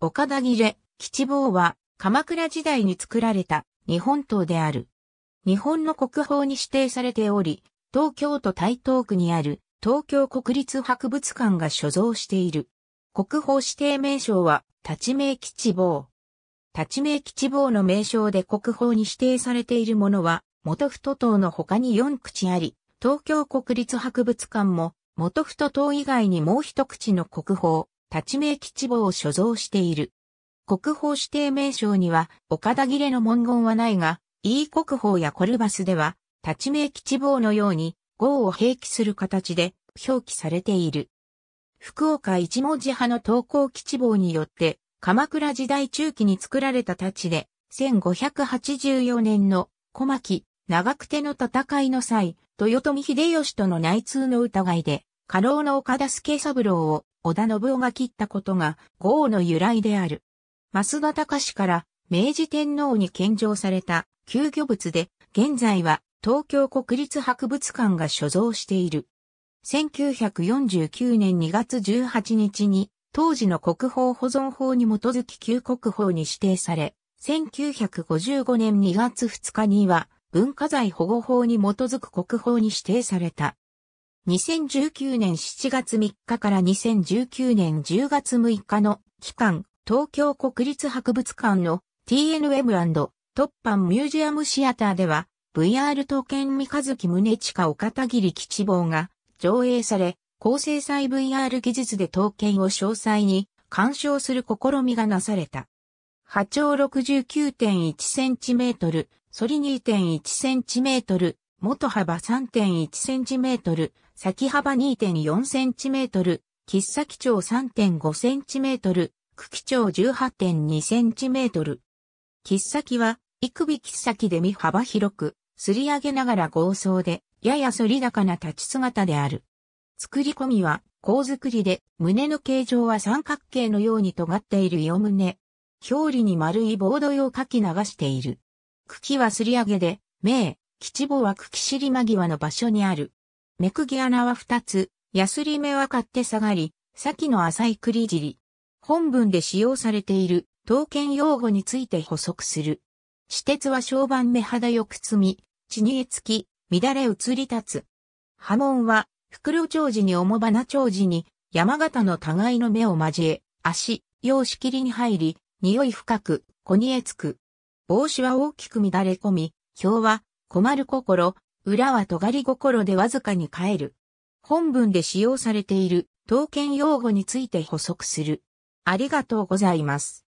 岡田切れ、吉坊は、鎌倉時代に作られた日本刀である。日本の国宝に指定されており、東京都台東区にある東京国立博物館が所蔵している。国宝指定名称は、立命吉坊。立命吉坊の名称で国宝に指定されているものは、元太刀の他に4口あり、東京国立博物館も元太刀以外にもう一口の国宝、立命基地坊を所蔵している。国宝指定名称には岡田切れの文言はないが、E 国宝やコルバスでは、立命基地坊のように、号を併記する形で表記されている。福岡一文字派の投稿基地によって、鎌倉時代中期に作られた立ちで、1584年の小牧、長久手の戦いの際、豊臣秀吉との内通の疑いで、家老の岡田助三郎を織田信夫が切ったことが号の由来である。増田隆から明治天皇に献上された旧魚物で、現在は東京国立博物館が所蔵している。1949年2月18日に当時の国宝保存法に基づき旧国宝に指定され、1955年2月2日には文化財保護法に基づく国宝に指定された。2019年7月3日から2019年10月6日の期間、東京国立博物館の TNM& トッパンミュージアムシアターでは、VR 刀剣三日月宗近岡田切吉坊が上映され、高精細 VR 技術で刀剣を詳細に鑑賞する試みがなされた。波長 69.1cm、反り 2.1cm、元幅 3.1cm、先幅 2.4cm、切っ先長 3.5cm、茎長 18.2cm。切っ先は、育尾切先で身幅広く、すり上げながら合奏で、やや反り高な立ち姿である。作り込みは、甲作りで、胸の形状は三角形のように尖っている四胸。表裏に丸いボード用書き流している。茎はすり上げで、銘、吉地母は茎尻間際の場所にある。目釘穴は二つ、ヤスリ目は勝手下がり、先の浅い栗尻。本文で使用されている、刀剣用語について補足する。私鉄は小判目肌よく積み、血にえつき、乱れ移り立つ。波紋は、袋長寺に重花長寺に、山形の互いの目を交え、足、用しきりに入り、匂い深く、こにえつく。帽子は大きく乱れ込み、表は、困る心、裏は尖り心でわずかに変える。本文で使用されている、刀剣用語について補足する。ありがとうございます。